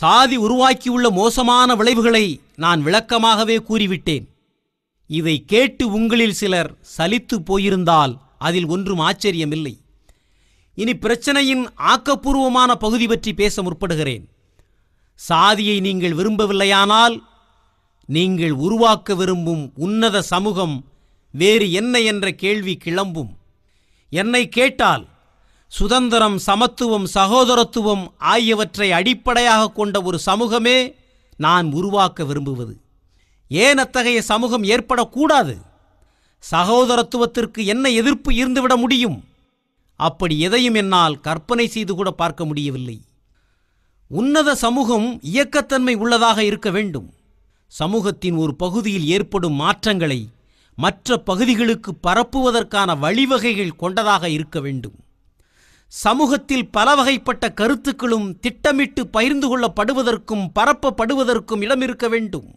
சாதி உருவாக்கியுள்ள மோசமான விளைவுகளை நான் விளக்கமாகவே கூறிவிட்டேன் இதை கேட்டு உங்களில் சிலர் சலித்து போயிருந்தால் அதில் ஒன்றும் ஆச்சரியமில்லை இனி பிரச்சனையின் ஆக்கப்பூர்வமான பகுதி பற்றி பேச முற்படுகிறேன் சாதியை நீங்கள் விரும்பவில்லையானால் நீங்கள் உருவாக்க விரும்பும் உன்னத சமூகம் வேறு என்ன என்ற கேள்வி கிளம்பும் என்னை கேட்டால் சுதந்திரம் சமத்துவம் சகோதரத்துவம் ஆகியவற்றை அடிப்படையாக கொண்ட ஒரு சமூகமே நான் உருவாக்க விரும்புவது ஏன் அத்தகைய சமூகம் ஏற்படக்கூடாது சகோதரத்துவத்திற்கு என்ன எதிர்ப்பு இருந்துவிட முடியும் அப்படி எதையும் என்னால் கற்பனை செய்து கூட பார்க்க முடியவில்லை உன்னத சமூகம் இயக்கத்தன்மை உள்ளதாக இருக்க வேண்டும் சமூகத்தின் ஒரு பகுதியில் ஏற்படும் மாற்றங்களை மற்ற பகுதிகளுக்கு பரப்புவதற்கான வழிவகைகள் கொண்டதாக இருக்க வேண்டும் சமூகத்தில் பல வகைப்பட்ட கருத்துக்களும் திட்டமிட்டு பகிர்ந்து கொள்ளப்படுவதற்கும் பரப்பப்படுவதற்கும் இடம் இருக்க வேண்டும்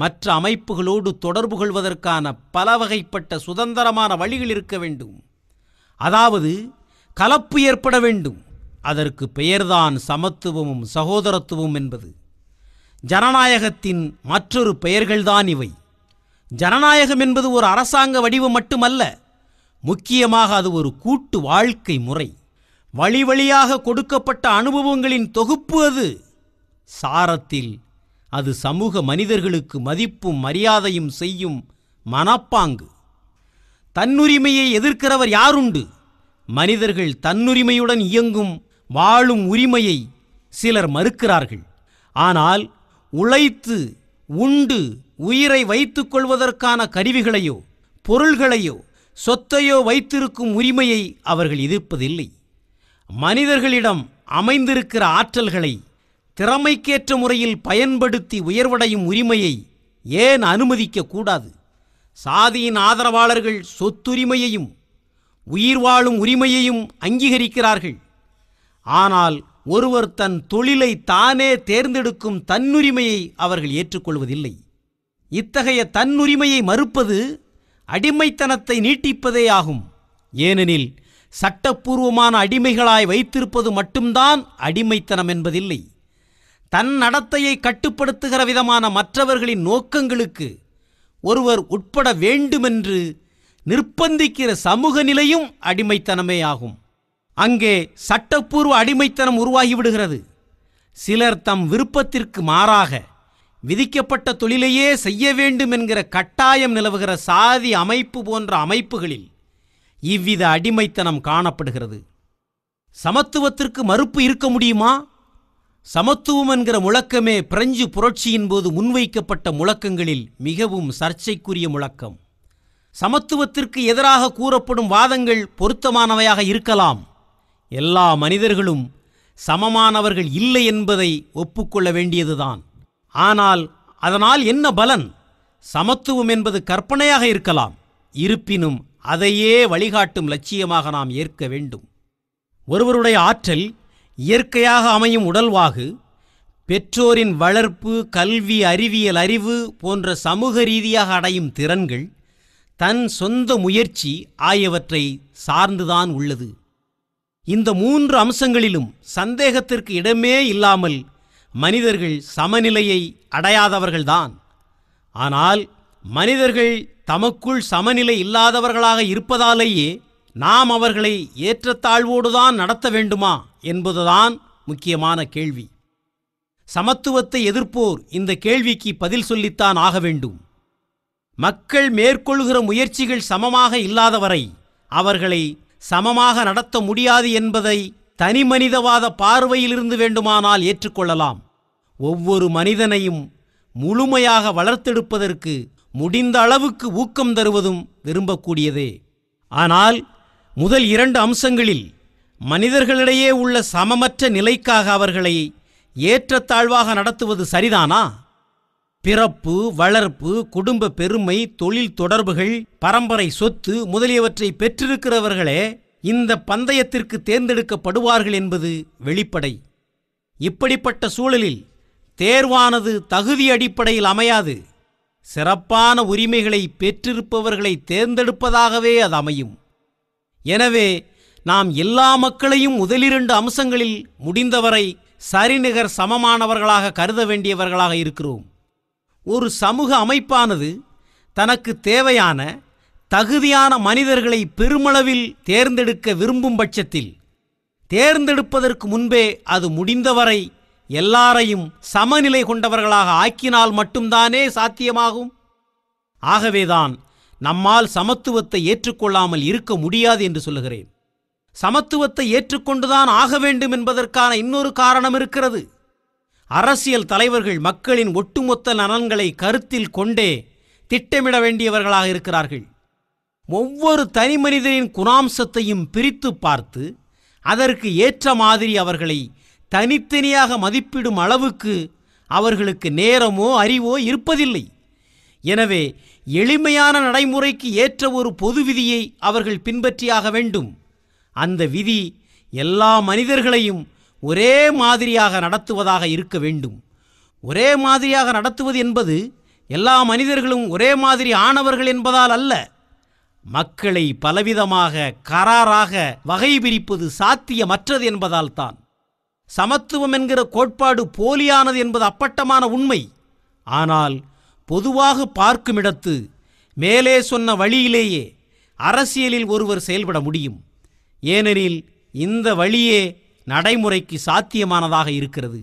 மற்ற அமைப்புகளோடு தொடர்பு கொள்வதற்கான பல வகைப்பட்ட சுதந்திரமான வழிகள் இருக்க வேண்டும் அதாவது கலப்பு ஏற்பட வேண்டும் அதற்கு பெயர்தான் சமத்துவமும் சகோதரத்துவம் என்பது ஜனநாயகத்தின் மற்றொரு பெயர்கள்தான் இவை ஜனநாயகம் என்பது ஒரு அரசாங்க வடிவம் மட்டுமல்ல முக்கியமாக அது ஒரு கூட்டு வாழ்க்கை முறை வழி வழியாக கொடுக்கப்பட்ட அனுபவங்களின் தொகுப்பு அது சாரத்தில் அது சமூக மனிதர்களுக்கு மதிப்பும் மரியாதையும் செய்யும் மனப்பாங்கு தன்னுரிமையை எதிர்க்கிறவர் யாருண்டு மனிதர்கள் தன்னுரிமையுடன் இயங்கும் வாழும் உரிமையை சிலர் மறுக்கிறார்கள் ஆனால் உழைத்து உண்டு உயிரை வைத்துக் கொள்வதற்கான கருவிகளையோ பொருள்களையோ சொத்தையோ வைத்திருக்கும் உரிமையை அவர்கள் எதிர்ப்பதில்லை மனிதர்களிடம் அமைந்திருக்கிற ஆற்றல்களை திறமைக்கேற்ற முறையில் பயன்படுத்தி உயர்வடையும் உரிமையை ஏன் அனுமதிக்கக்கூடாது சாதியின் ஆதரவாளர்கள் சொத்துரிமையையும் உயிர் வாழும் உரிமையையும் அங்கீகரிக்கிறார்கள் ஆனால் ஒருவர் தன் தொழிலை தானே தேர்ந்தெடுக்கும் தன்னுரிமையை அவர்கள் ஏற்றுக்கொள்வதில்லை இத்தகைய தன்னுரிமையை மறுப்பது அடிமைத்தனத்தை நீட்டிப்பதே ஆகும் ஏனெனில் சட்டப்பூர்வமான அடிமைகளாய் வைத்திருப்பது மட்டும்தான் அடிமைத்தனம் என்பதில்லை தன் நடத்தையை கட்டுப்படுத்துகிற விதமான மற்றவர்களின் நோக்கங்களுக்கு ஒருவர் உட்பட வேண்டுமென்று நிர்பந்திக்கிற சமூக நிலையும் அடிமைத்தனமே ஆகும் அங்கே சட்டப்பூர்வ அடிமைத்தனம் உருவாகிவிடுகிறது சிலர் தம் விருப்பத்திற்கு மாறாக விதிக்கப்பட்ட தொழிலையே செய்ய வேண்டும் என்கிற கட்டாயம் நிலவுகிற சாதி அமைப்பு போன்ற அமைப்புகளில் இவ்வித அடிமைத்தனம் காணப்படுகிறது சமத்துவத்திற்கு மறுப்பு இருக்க முடியுமா சமத்துவம் என்கிற முழக்கமே பிரெஞ்சு புரட்சியின் போது முன்வைக்கப்பட்ட முழக்கங்களில் மிகவும் சர்ச்சைக்குரிய முழக்கம் சமத்துவத்திற்கு எதிராக கூறப்படும் வாதங்கள் பொருத்தமானவையாக இருக்கலாம் எல்லா மனிதர்களும் சமமானவர்கள் இல்லை என்பதை ஒப்புக்கொள்ள வேண்டியதுதான் ஆனால் அதனால் என்ன பலன் சமத்துவம் என்பது கற்பனையாக இருக்கலாம் இருப்பினும் அதையே வழிகாட்டும் லட்சியமாக நாம் ஏற்க வேண்டும் ஒருவருடைய ஆற்றல் இயற்கையாக அமையும் உடல்வாகு பெற்றோரின் வளர்ப்பு கல்வி அறிவியல் அறிவு போன்ற சமூக ரீதியாக அடையும் திறன்கள் தன் சொந்த முயற்சி ஆகியவற்றை சார்ந்துதான் உள்ளது இந்த மூன்று அம்சங்களிலும் சந்தேகத்திற்கு இடமே இல்லாமல் மனிதர்கள் சமநிலையை அடையாதவர்கள்தான் ஆனால் மனிதர்கள் தமக்குள் சமநிலை இல்லாதவர்களாக இருப்பதாலேயே நாம் அவர்களை ஏற்றத்தாழ்வோடுதான் நடத்த வேண்டுமா என்பதுதான் முக்கியமான கேள்வி சமத்துவத்தை எதிர்ப்போர் இந்த கேள்விக்கு பதில் சொல்லித்தான் ஆக வேண்டும் மக்கள் மேற்கொள்கிற முயற்சிகள் சமமாக இல்லாதவரை அவர்களை சமமாக நடத்த முடியாது என்பதை தனி மனிதவாத பார்வையிலிருந்து வேண்டுமானால் ஏற்றுக்கொள்ளலாம் ஒவ்வொரு மனிதனையும் முழுமையாக வளர்த்தெடுப்பதற்கு முடிந்த அளவுக்கு ஊக்கம் தருவதும் விரும்பக்கூடியதே ஆனால் முதல் இரண்டு அம்சங்களில் மனிதர்களிடையே உள்ள சமமற்ற நிலைக்காக அவர்களை ஏற்றத்தாழ்வாக நடத்துவது சரிதானா பிறப்பு வளர்ப்பு குடும்ப பெருமை தொழில் தொடர்புகள் பரம்பரை சொத்து முதலியவற்றை பெற்றிருக்கிறவர்களே இந்த பந்தயத்திற்கு தேர்ந்தெடுக்கப்படுவார்கள் என்பது வெளிப்படை இப்படிப்பட்ட சூழலில் தேர்வானது தகுதி அடிப்படையில் அமையாது சிறப்பான உரிமைகளை பெற்றிருப்பவர்களை தேர்ந்தெடுப்பதாகவே அது அமையும் எனவே நாம் எல்லா மக்களையும் முதலிரண்டு அம்சங்களில் முடிந்தவரை சரிநிகர் சமமானவர்களாக கருத வேண்டியவர்களாக இருக்கிறோம் ஒரு சமூக அமைப்பானது தனக்கு தேவையான தகுதியான மனிதர்களை பெருமளவில் தேர்ந்தெடுக்க விரும்பும் பட்சத்தில் தேர்ந்தெடுப்பதற்கு முன்பே அது முடிந்தவரை எல்லாரையும் சமநிலை கொண்டவர்களாக ஆக்கினால் மட்டும்தானே சாத்தியமாகும் ஆகவேதான் நம்மால் சமத்துவத்தை ஏற்றுக்கொள்ளாமல் இருக்க முடியாது என்று சொல்லுகிறேன் சமத்துவத்தை ஏற்றுக்கொண்டுதான் ஆக வேண்டும் என்பதற்கான இன்னொரு காரணம் இருக்கிறது அரசியல் தலைவர்கள் மக்களின் ஒட்டுமொத்த நலன்களை கருத்தில் கொண்டே திட்டமிட வேண்டியவர்களாக இருக்கிறார்கள் ஒவ்வொரு தனி மனிதனின் குணாம்சத்தையும் பிரித்து பார்த்து அதற்கு ஏற்ற மாதிரி அவர்களை தனித்தனியாக மதிப்பிடும் அளவுக்கு அவர்களுக்கு நேரமோ அறிவோ இருப்பதில்லை எனவே எளிமையான நடைமுறைக்கு ஏற்ற ஒரு பொது விதியை அவர்கள் பின்பற்றியாக வேண்டும் அந்த விதி எல்லா மனிதர்களையும் ஒரே மாதிரியாக நடத்துவதாக இருக்க வேண்டும் ஒரே மாதிரியாக நடத்துவது என்பது எல்லா மனிதர்களும் ஒரே மாதிரி ஆனவர்கள் என்பதால் அல்ல மக்களை பலவிதமாக கராராக வகை பிரிப்பது சாத்தியமற்றது என்பதால்தான் சமத்துவம் என்கிற கோட்பாடு போலியானது என்பது அப்பட்டமான உண்மை ஆனால் பொதுவாக பார்க்குமிடத்து மேலே சொன்ன வழியிலேயே அரசியலில் ஒருவர் செயல்பட முடியும் ஏனெனில் இந்த வழியே நடைமுறைக்கு சாத்தியமானதாக இருக்கிறது